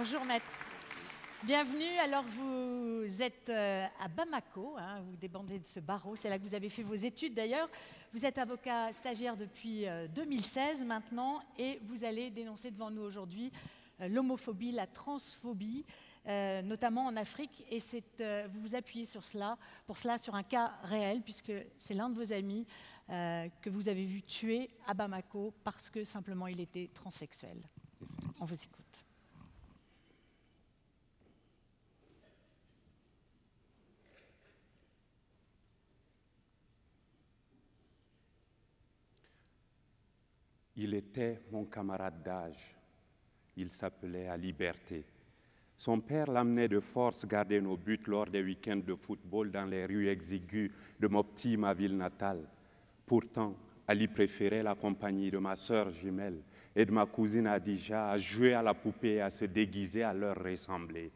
Bonjour maître. Bienvenue. Alors vous êtes euh, à Bamako, hein, vous débandez de ce barreau, c'est là que vous avez fait vos études d'ailleurs. Vous êtes avocat stagiaire depuis 2016 euh, maintenant et vous allez dénoncer devant nous aujourd'hui euh, l'homophobie, la transphobie, notamment en Afrique. Et vous vous appuyez sur cela, pour cela sur un cas réel, puisque c'est l'un de vos amis que vous avez vu tuer à Bamako parce que simplement il était transsexuel. On vous écoute. Il était mon camarade d'âge. Il s'appelait à Liberté. Son père l'amenait de force garder nos buts lors des week-ends de football dans les rues exiguës de Mopti, ma ville natale. Pourtant, Ali préférait la compagnie de ma sœur jumelle et de ma cousine Adija à jouer à la poupée et à se déguiser à leur ressembler.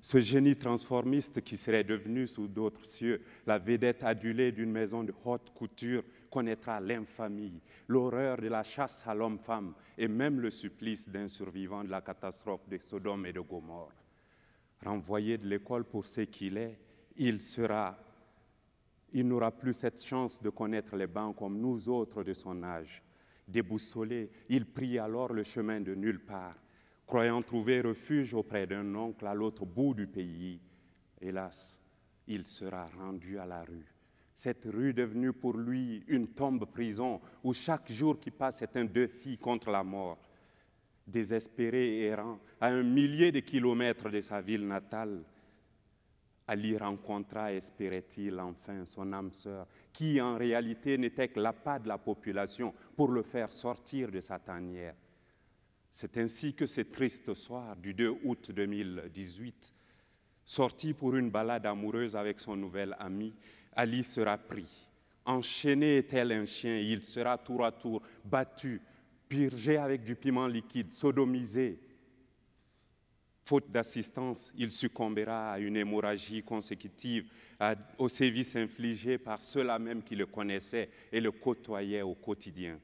Ce génie transformiste qui serait devenu sous d'autres cieux la vedette adulée d'une maison de haute couture connaîtra l'infamie, l'horreur de la chasse à l'homme-femme et même le supplice d'un survivant de la catastrophe de Sodome et de Gomorre. Renvoyé de l'école pour ce qu'il est, il sera, il n'aura plus cette chance de connaître les bancs comme nous autres de son âge. Déboussolé, il prit alors le chemin de nulle part, croyant trouver refuge auprès d'un oncle à l'autre bout du pays. Hélas, il sera rendu à la rue cette rue devenue pour lui une tombe-prison où chaque jour qui passe est un défi contre la mort. Désespéré errant, à un millier de kilomètres de sa ville natale, Ali rencontra, espérait-il enfin, son âme sœur, qui en réalité n'était que l'appât de la population pour le faire sortir de sa tanière. C'est ainsi que ce triste soir du 2 août 2018, sorti pour une balade amoureuse avec son nouvel ami, Ali sera pris, enchaîné tel un chien, il sera tour à tour battu, purgé avec du piment liquide, sodomisé. Faute d'assistance, il succombera à une hémorragie consécutive, aux sévices infligés par ceux-là même qui le connaissaient et le côtoyaient au quotidien.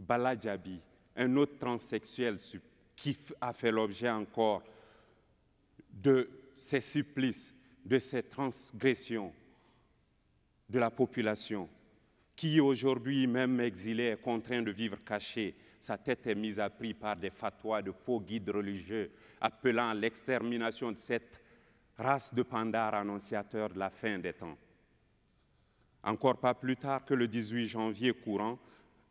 Baladjabi, un autre transsexuel qui a fait l'objet encore de ces supplices, de ces transgressions, de la population qui aujourd'hui même exilée, est contraint de vivre cachée. Sa tête est mise à prix par des fatwas de faux guides religieux appelant à l'extermination de cette race de pandars annonciateurs de la fin des temps. Encore pas plus tard que le 18 janvier courant,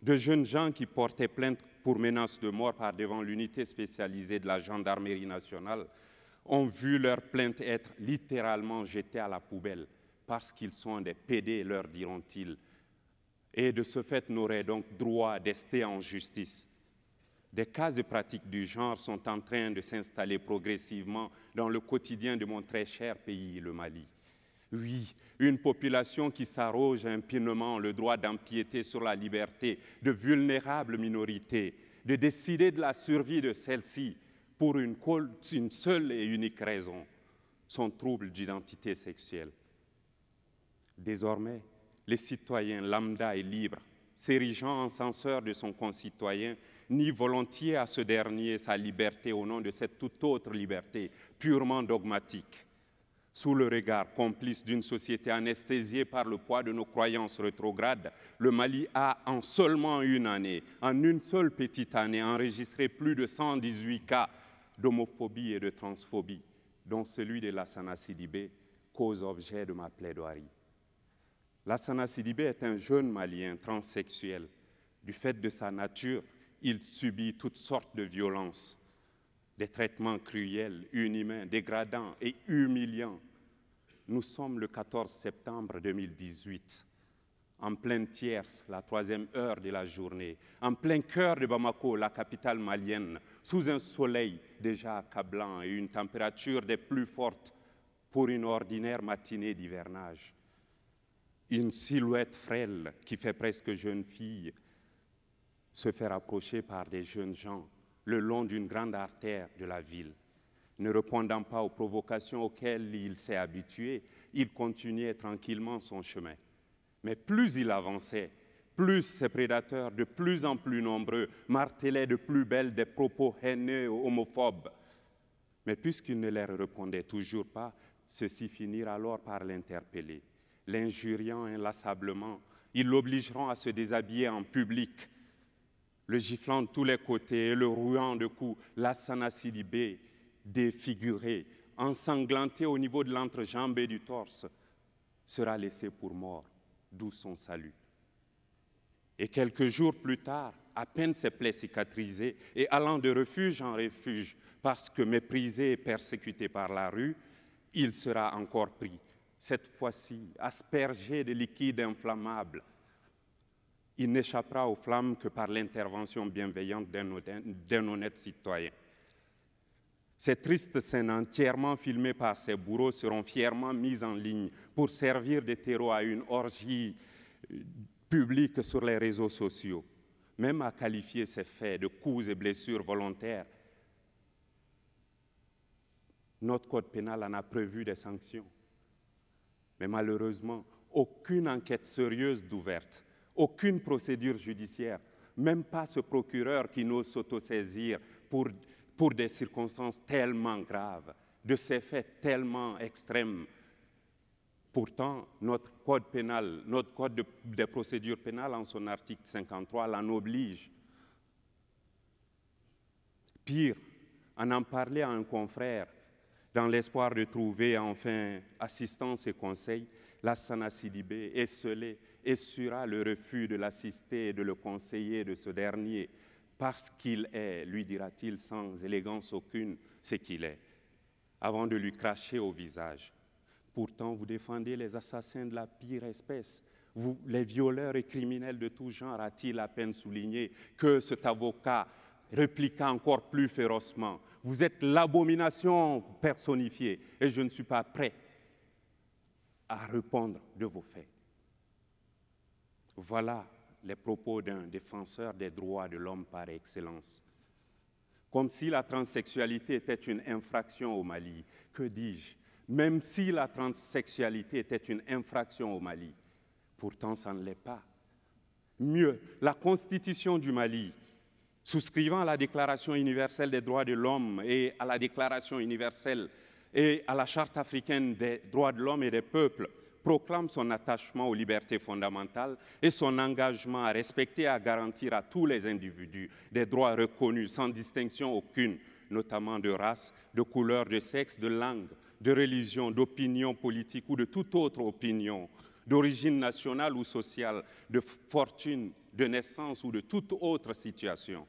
de jeunes gens qui portaient plainte pour menace de mort par devant l'unité spécialisée de la gendarmerie nationale ont vu leur plainte être littéralement jetée à la poubelle parce qu'ils sont des PD, leur diront-ils. Et de ce fait, n'auraient donc droit d'ester en justice. Des cas de pratiques du genre sont en train de s'installer progressivement dans le quotidien de mon très cher pays, le Mali. Oui, une population qui s'arroge impinement le droit d'empiéter sur la liberté de vulnérables minorités, de décider de la survie de celle-ci pour une, seule et unique raison, son trouble d'identité sexuelle. Désormais, les citoyens lambda est libre, s'érigeant en censeur de son concitoyen, ni volontiers à ce dernier sa liberté au nom de cette toute autre liberté purement dogmatique. Sous le regard complice d'une société anesthésiée par le poids de nos croyances rétrogrades, le Mali a, en seulement une année, en une seule petite année, enregistré plus de 118 cas d'homophobie et de transphobie, dont celui de la Sidibé, cause objet de ma plaidoirie. Lassana Sidibé est un jeune Malien transsexuel. Du fait de sa nature, il subit toutes sortes de violences, des traitements cruels, inhumains, dégradants et humiliants. Nous sommes le 14 septembre 2018, en pleine tierce, la troisième heure de la journée, en plein cœur de Bamako, la capitale malienne, sous un soleil déjà accablant et une température des plus fortes pour une ordinaire matinée d'hivernage une silhouette frêle qui fait presque jeune fille se faire approcher par des jeunes gens le long d'une grande artère de la ville. Ne répondant pas aux provocations auxquelles il s'est habitué, il continuait tranquillement son chemin. Mais plus il avançait, plus ses prédateurs, de plus en plus nombreux, martelaient de plus belles des propos haineux, homophobes. Mais puisqu'il ne leur répondait toujours pas, ceux-ci finirent alors par l'interpeller l'injuriant inlassablement. Ils l'obligeront à se déshabiller en public, le giflant de tous les côtés et le rouant de coups, l'assana défiguré, ensanglanté au niveau de l'entrejambe et du torse, sera laissé pour mort, d'où son salut. Et quelques jours plus tard, à peine ses plaies cicatrisées et allant de refuge en refuge, parce que méprisé et persécuté par la rue, il sera encore pris, cette fois-ci aspergé de liquide inflammable, il n'échappera aux flammes que par l'intervention bienveillante d'un honnête citoyen. Ces tristes scènes entièrement filmées par ces bourreaux seront fièrement mises en ligne pour servir de terreau à une orgie euh, publique sur les réseaux sociaux. Même à qualifier ces faits de coups et blessures volontaires, notre code pénal en a prévu des sanctions. Mais malheureusement, aucune enquête sérieuse d'ouverte, aucune procédure judiciaire, même pas ce procureur qui n'ose s'autosaisir pour, pour des circonstances tellement graves, de ces faits tellement extrêmes. Pourtant, notre code pénal, notre code des procédures pénales, en son article 53, l'en oblige. Pire, en en parler à un confrère dans l'espoir de trouver enfin assistance et conseil, la Sidibé et sera le refus de l'assister et de le conseiller de ce dernier, parce qu'il est, lui dira-t-il sans élégance aucune, ce qu'il est, avant de lui cracher au visage. Pourtant, vous défendez les assassins de la pire espèce, vous, les violeurs et criminels de tout genre, a-t-il à peine souligné que cet avocat répliqua encore plus férocement, Vous êtes l'abomination personnifiée et je ne suis pas prêt à répondre de vos faits. Voilà les propos d'un défenseur des droits de l'homme par excellence. Comme si la transsexualité était une infraction au Mali. Que dis-je Même si la transsexualité était une infraction au Mali, pourtant ça ne l'est pas. Mieux, la constitution du Mali souscrivant à la Déclaration universelle des droits de l'homme et à la Déclaration universelle et à la Charte africaine des droits de l'homme et des peuples, proclame son attachement aux libertés fondamentales et son engagement à respecter et à garantir à tous les individus des droits reconnus sans distinction aucune, notamment de race, de couleur, de sexe, de langue, de religion, d'opinion politique ou de toute autre opinion, d'origine nationale ou sociale, de fortune, de naissance ou de toute autre situation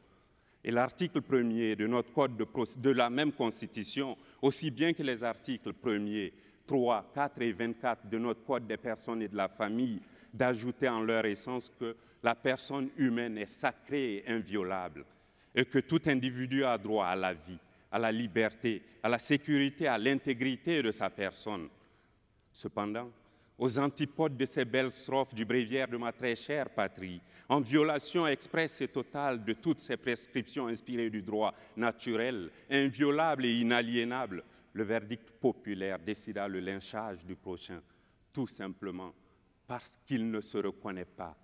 et l'article 1er de notre code de, la même Constitution, aussi bien que les articles 1er, 3, 4 et 24 de notre Code des personnes et de la famille, d'ajouter en leur essence que la personne humaine est sacrée et inviolable, et que tout individu a droit à la vie, à la liberté, à la sécurité, à l'intégrité de sa personne. Cependant, aux antipodes de ces belles strophes du bréviaire de ma très chère patrie, en violation expresse et totale de toutes ces prescriptions inspirées du droit naturel, inviolable et inaliénable, le verdict populaire décida le lynchage du prochain, tout simplement parce qu'il ne se reconnaît pas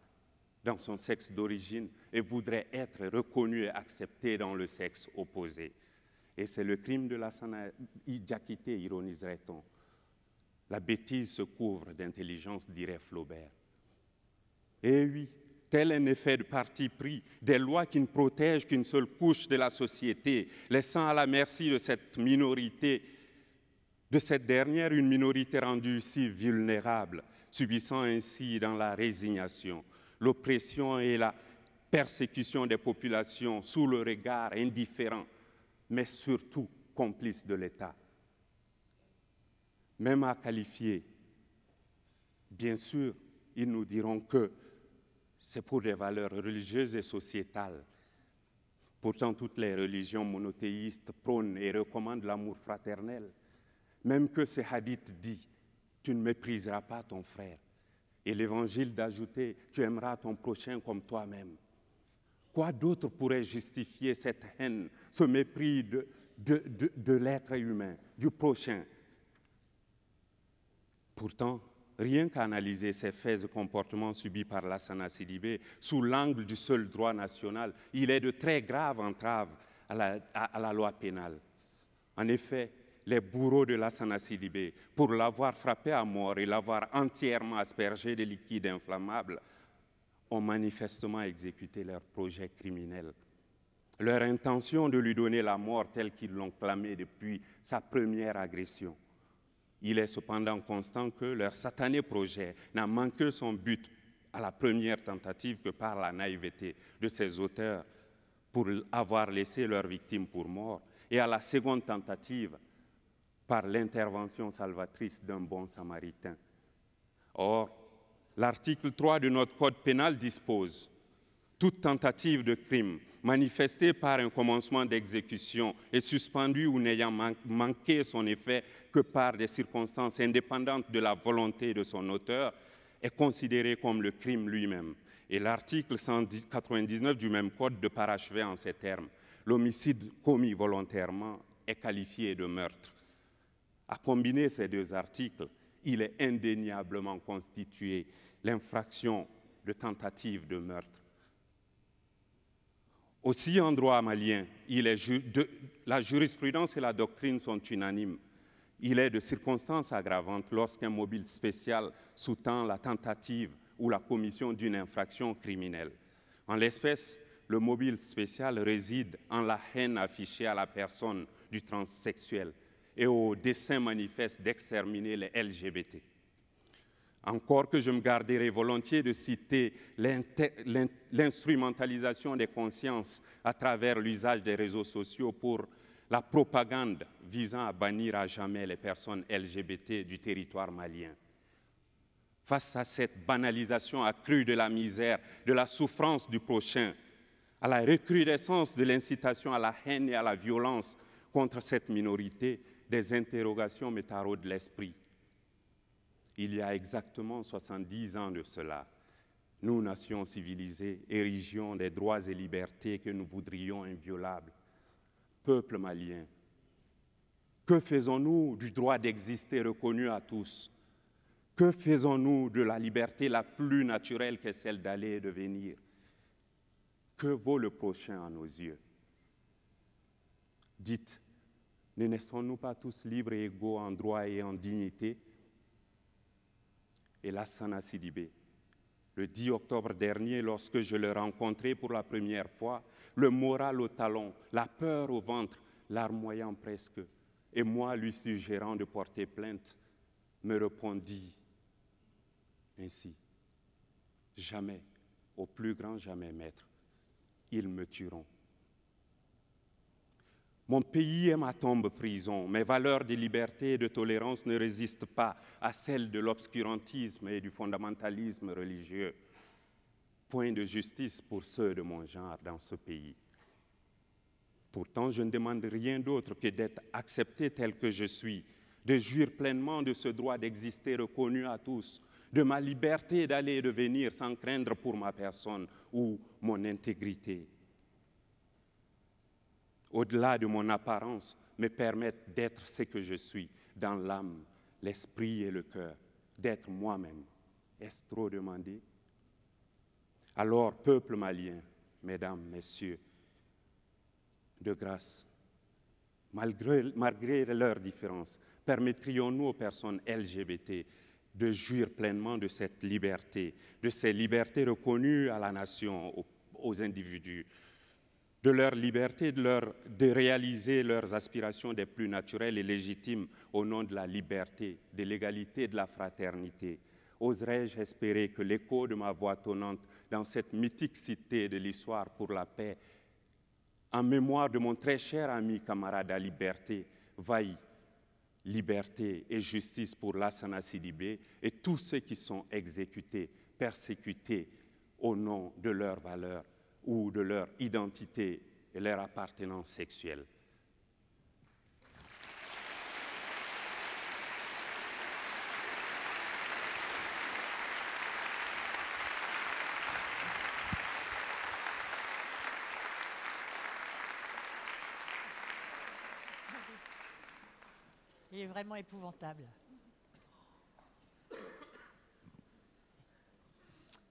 dans son sexe d'origine et voudrait être reconnu et accepté dans le sexe opposé. Et c'est le crime de la Sanaï ironiserait-on, la bêtise se couvre d'intelligence, dirait Flaubert. Eh oui, tel un effet de parti pris, des lois qui ne protègent qu'une seule couche de la société, laissant à la merci de cette minorité, de cette dernière une minorité rendue si vulnérable, subissant ainsi dans la résignation l'oppression et la persécution des populations sous le regard indifférent, mais surtout complice de l'État même à qualifier, bien sûr, ils nous diront que c'est pour des valeurs religieuses et sociétales. Pourtant, toutes les religions monothéistes prônent et recommandent l'amour fraternel. Même que ces hadith dit, tu ne mépriseras pas ton frère. Et l'évangile d'ajouter, tu aimeras ton prochain comme toi-même. Quoi d'autre pourrait justifier cette haine, ce mépris de l'être humain, du prochain Pourtant, rien qu'analyser ces faits de comportements subis par Lassana Sidibé sous l'angle du seul droit national, il est de très graves entraves à la, loi pénale. En effet, les bourreaux de Lassana Sidibé, pour l'avoir frappé à mort et l'avoir entièrement aspergé de liquide inflammable, ont manifestement exécuté leur projet criminel. Leur intention de lui donner la mort telle qu'ils l'ont clamé depuis sa première agression. Il est cependant constant que leur satané projet n'a manqué son but à la première tentative que par la naïveté de ses auteurs pour avoir laissé leur victime pour mort et à la seconde tentative par l'intervention salvatrice d'un bon samaritain. Or, l'article 3 de notre Code pénal dispose toute tentative de crime manifestée par un commencement d'exécution est suspendue ou n'ayant manqué son effet que par des circonstances indépendantes de la volonté de son auteur est considérée comme le crime lui-même. Et l'article 199 du même code de parachevé en ces termes. L'homicide commis volontairement est qualifié de meurtre. À combiner ces deux articles, il est indéniablement constitué l'infraction de tentative de meurtre aussi en droit malien, la jurisprudence et la doctrine sont unanimes. Il est de circonstances aggravantes lorsqu'un mobile spécial sous-tend la tentative ou la commission d'une infraction criminelle. En l'espèce, le mobile spécial réside en la haine affichée à la personne du transsexuel et au dessein manifeste d'exterminer les LGBT. Encore que je me garderai volontiers de citer l'instrumentalisation des consciences à travers l'usage des réseaux sociaux pour la propagande visant à bannir à jamais les personnes LGBT du territoire malien. Face à cette banalisation accrue de la misère, de la souffrance du prochain, à la recrudescence de l'incitation à la haine et à la violence contre cette minorité, des interrogations me taraudent l'esprit il y a exactement 70 ans de cela, nous, nations civilisées, érigions des droits et libertés que nous voudrions inviolables. Peuple malien, que faisons-nous du droit d'exister reconnu à tous Que faisons-nous de la liberté la plus naturelle que celle d'aller et de venir Que vaut le prochain à nos yeux Dites, ne naissons-nous pas tous libres et égaux en droit et en dignité et Lassana Sidibé. Le 10 octobre dernier, lorsque je le rencontrai pour la première fois, le moral au talon, la peur au ventre, larmoyant presque, et moi lui suggérant de porter plainte, me répondit ainsi Jamais, au plus grand jamais, maître, ils me tueront. Mon pays est ma tombe prison. Mes valeurs de liberté et de tolérance ne résistent pas à celles de l'obscurantisme et du fondamentalisme religieux. Point de justice pour ceux de mon genre dans ce pays. Pourtant, je ne demande rien d'autre que d'être accepté tel que je suis, de jouir pleinement de ce droit d'exister reconnu à tous, de ma liberté d'aller et de venir sans craindre pour ma personne ou mon intégrité au-delà de mon apparence, me permettent d'être ce que je suis dans l'âme, l'esprit et le cœur, d'être moi-même. Est-ce trop demandé Alors, peuple malien, mesdames, messieurs, de grâce, malgré, malgré leurs différences, permettrions-nous aux personnes LGBT de jouir pleinement de cette liberté, de ces libertés reconnues à la nation, aux individus, de leur liberté de, réaliser leurs aspirations des plus naturelles et légitimes au nom de la liberté, de l'égalité et de la fraternité. Oserais-je espérer que l'écho de ma voix tonnante dans cette mythique cité de l'histoire pour la paix, en mémoire de mon très cher ami camarade à liberté, vaille liberté et justice pour Lassana Sidibé et tous ceux qui sont exécutés, persécutés au nom de leurs valeurs ou de leur identité et leur appartenance sexuelle. Il est vraiment épouvantable.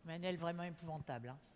Manel, vraiment épouvantable. Hein.